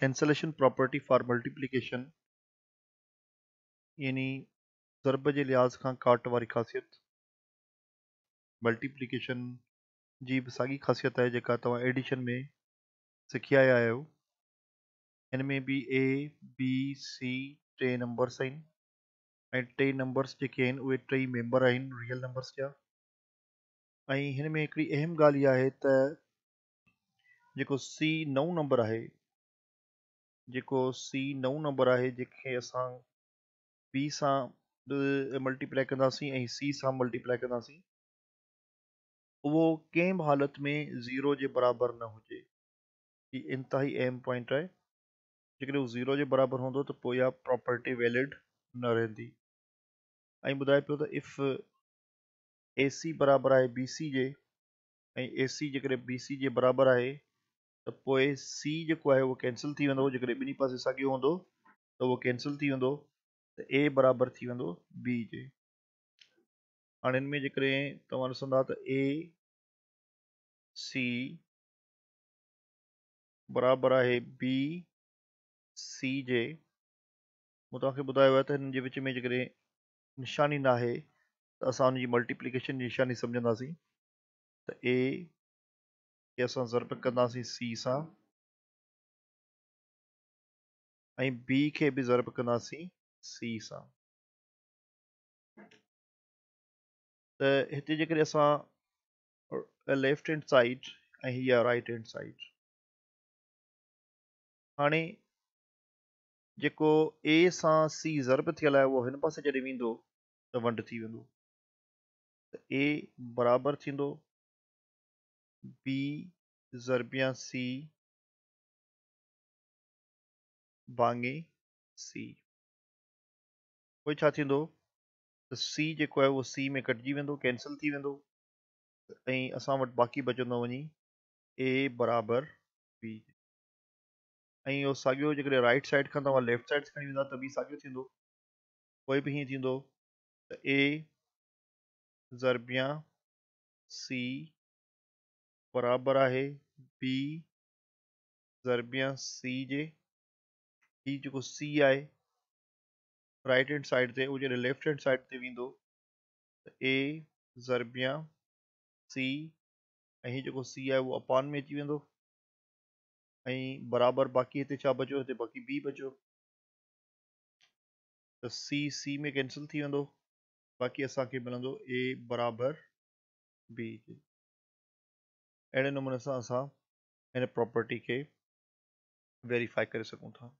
cancellation property for multiplication यानी ज़रबज लिहाज खां काट वाली ख़ासियत मल्टीप्लिकेशन जी बि साॻी ख़ासियत है जेका तव्हां एडिशन में सीखी आया आहियो हिन में ए बी सी टे नंबर्स आहिनि ऐं टे नंबर्स जेके आहिनि मेंबर आहिनि रियल नंबर्स जा ऐं हिन में अहम ॻाल्हि इहा आहे त सी नओं नंबर है जेको सी नओं नंबर है जेके अस बी सां मल्टीप्लाई कंदासीं ऐं सी सां मल्टीप्लाई कंदासीं उहो कंहिं बि हालति में ज़ीरो जे बराबरि न हो हीअ इंतिहाई अहम पॉइंट है जो ज़ीरो के बराबर हूंदो तो पोइ प्रॉपर्टी वैलिड न रहंदी ऐं ॿुधाए पियो इफ़ ए सी बराबर है बी सी के ए सी जी सी के बराबर है त पोइ सी जेको आहे उहो कैंसिल थी वेंदो जेकॾहिं ॿिन्ही पासे साॻियो हूंदो त उहो कैंसिल थी वेंदो त ए बराबरि थी वेंदो बी जे हाणे हिन में जेकॾहिं तव्हां ॾिसंदा त ए सी बराबरि आहे बी सी जे मूं तव्हांखे ॿुधायो आहे त हिननि जे विच में जेकॾहिं निशानी नाहे त असां हुनजी मल्टीप्लीकेशन जी निशानी सम्झंदासीं त ए Jaz sem zopet कंदासीं सी सां बी के भी जर कंदासीं सी सां त हिते जेकॾहिं लेफ्ट हैंड साइड ऐं हीअ राइट हैंड साइड हाणे जेको ए सां सी जरब थियल है वो इन पास जॾहिं वो तो वंड थी वेंदो त ए बराबरि B ज़र C भाङे C उहो छा थींदो त सी जेको आहे उहो सी में कटिजी वेंदो कैंसिल थी वेंदो ऐं असां वटि बाक़ी बचंदो वञी ए बराबरि बी ऐं इहो साॻियो जेकॾहिं राइट साइड खपे लेफ्ट साइड खणी वेंदा त बि साॻियो थींदो उहो बि हीअं थींदो त A ज़रबा सी बराबर है बी ज़रबिया सी जे ही जो सी आए राइट हैंड साइड से वो जो लेफ्ट हैंड साइड से वो ए ज़रबिया सी ऐं जो सी आए वो अपान में अची वो बराबर बाक़ी इतने छा बचो इतने बाक़ी बी बचो तो सी सी में कैंसिल थी वेंदो बाक़ी असांखे मिल ए बराबर बी एडेनोमनसा सां हिन प्रॉपर्टी के वेरीफाई कर सकूँ था